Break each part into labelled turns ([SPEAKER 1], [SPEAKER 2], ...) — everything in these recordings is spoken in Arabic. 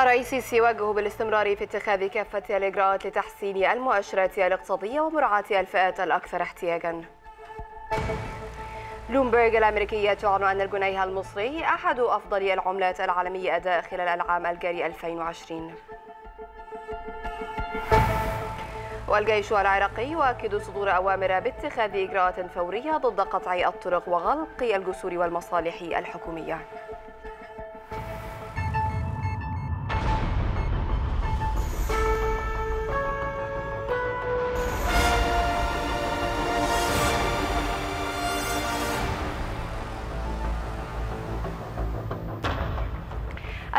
[SPEAKER 1] الرئيس السيسي بالاستمرار في اتخاذ كافة الإجراءات لتحسين المؤشرات الاقتصادية ومراعاة الفئات الأكثر احتياجاً. بلومبرج الأمريكية تعلن أن الجنيه المصري أحد أفضل العملات العالمية أداء خلال العام الجاري 2020 والجيش العراقي يؤكد صدور أوامر باتخاذ إجراءات فورية ضد قطع الطرق وغلق الجسور والمصالح الحكومية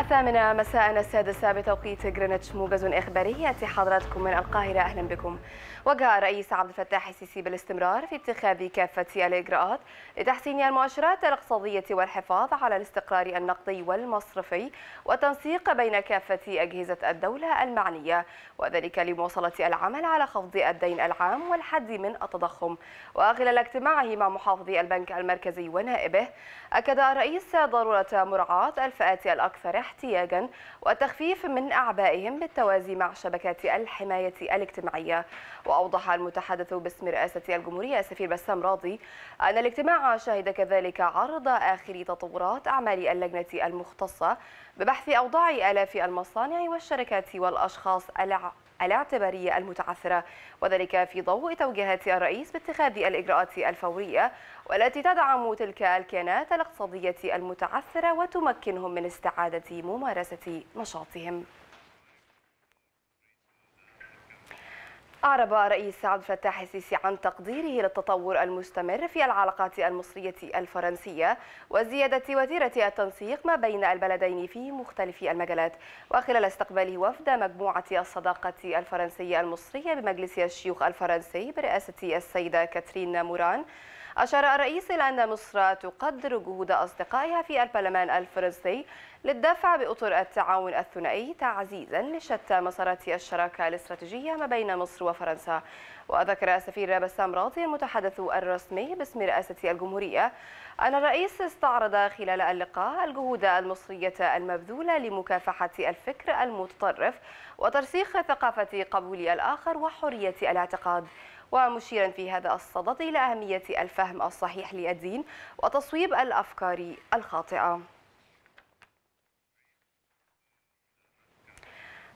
[SPEAKER 1] الثامنة مساء السادسة بتوقيت غرينتش موجز إخباري يأتي حضراتكم من القاهرة أهلا بكم وجاء الرئيس عبد الفتاح السيسي بالاستمرار في اتخاذ كافة الإجراءات لتحسين المؤشرات الاقتصادية والحفاظ على الاستقرار النقدي والمصرفي والتنسيق بين كافة أجهزة الدولة المعنية وذلك لمواصلة العمل على خفض الدين العام والحد من التضخم وخلال اجتماعه مع محافظي البنك المركزي ونائبه أكد الرئيس ضرورة مراعاة الفئات الأكثر احتياجا والتخفيف من أعبائهم بالتوازي مع شبكات الحماية الاجتماعية وأوضح المتحدث باسم رئاسة الجمهورية سفير بسام راضي أن الاجتماع شهد كذلك عرض آخر تطورات أعمال اللجنة المختصة ببحث أوضاع آلاف المصانع والشركات والأشخاص الاعتبارية المتعثرة وذلك في ضوء توجيهات الرئيس باتخاذ الإجراءات الفورية والتي تدعم تلك الكيانات الاقتصادية المتعثرة وتمكنهم من استعادة ممارسة نشاطهم أعرب رئيس عبد الفتاح السيسي عن تقديره للتطور المستمر في العلاقات المصرية الفرنسية وزيادة وتيرة التنسيق ما بين البلدين في مختلف المجالات وخلال استقباله وفد مجموعة الصداقة الفرنسية المصرية بمجلس الشيوخ الفرنسي برئاسة السيدة كاترين موران أشار الرئيس إلى أن مصر تقدر جهود أصدقائها في البرلمان الفرنسي للدفع بأطر التعاون الثنائي تعزيزا لشتى مسارات الشراكة الاستراتيجية ما بين مصر وفرنسا وذكر السفير بسام راضي المتحدث الرسمي باسم رئاسة الجمهورية أن الرئيس استعرض خلال اللقاء الجهود المصرية المبذولة لمكافحة الفكر المتطرف وترسيخ ثقافة قبول الآخر وحرية الاعتقاد ومشيرا في هذا الصدد إلى أهمية الفهم الصحيح للدين وتصويب الأفكار الخاطئة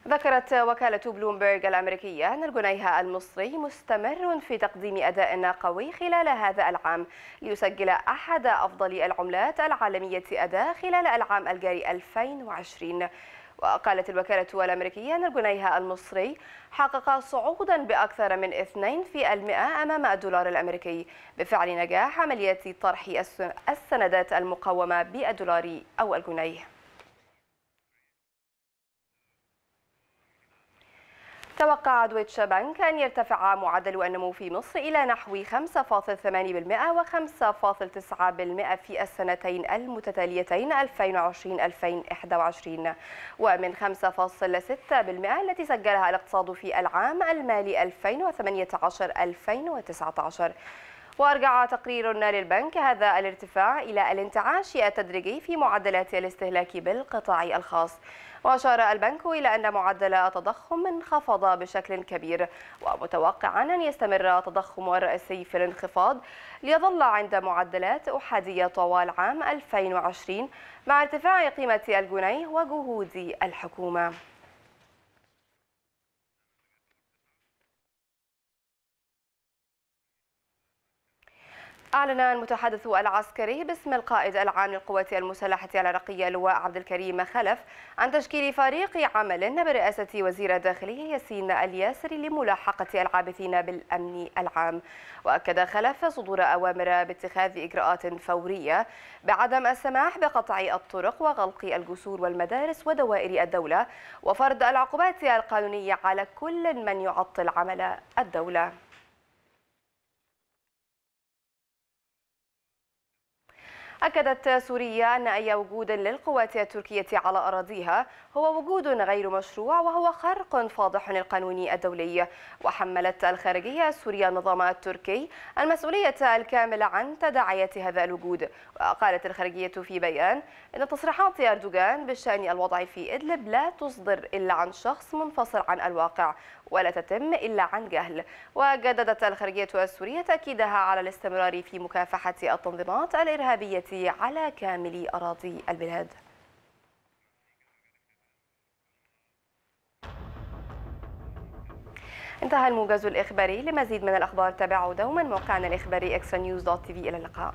[SPEAKER 1] ذكرت وكالة بلومبرغ الأمريكية أن الجنيه المصري مستمر في تقديم أداء قوي خلال هذا العام ليسجل أحد أفضل العملات العالمية أداء خلال العام الجاري 2020 وقالت الوكالة الأمريكية أن الجنيه المصري حقق صعودا بأكثر من 2% أمام الدولار الأمريكي بفعل نجاح عملية طرح السندات المقومة بالدولار أو الجنيه توقع دويتش بنك أن يرتفع معدل النمو في مصر إلى نحو 5.8% و5.9% في السنتين المتتاليتين 2020-2021 ومن 5.6% التي سجلها الاقتصاد في العام المالي 2018-2019 وأرجع تقرير للبنك هذا الارتفاع إلى الانتعاش التدريجي في معدلات الاستهلاك بالقطاع الخاص وأشار البنك إلى أن معدل التضخم انخفض بشكل كبير ومتوقعا أن يستمر التضخم الرئيسي في الانخفاض ليظل عند معدلات أحادية طوال عام 2020 مع ارتفاع قيمة الجنيه وجهود الحكومة أعلن المتحدث العسكري باسم القائد العام للقوات المسلحة العراقية اللواء عبد الكريم خلف عن تشكيل فريق عمل برئاسة وزير الداخلية ياسين الياسري لملاحقة العابثين بالأمن العام وأكد خلف صدور أوامر باتخاذ إجراءات فورية بعدم السماح بقطع الطرق وغلق الجسور والمدارس ودوائر الدولة وفرض العقوبات القانونية على كل من يعطل عمل الدولة أكدت سوريا أن أي وجود للقوات التركية على أراضيها هو وجود غير مشروع وهو خرق فاضح للقانون الدولي وحملت الخارجية السورية النظام التركي المسؤولية الكاملة عن تداعيات هذا الوجود وقالت الخارجية في بيان أن تصريحات أردوغان بشأن الوضع في إدلب لا تصدر إلا عن شخص منفصل عن الواقع ولا تتم إلا عن جهل وجددت الخارجية السورية تأكيدها على الاستمرار في مكافحة التنظيمات الإرهابية على كامل أراضي البلاد انتهى الموجز الإخباري لمزيد من الأخبار تابعوا دوما موقعنا الإخباري اكسترا نيوز دوت تي في إلى اللقاء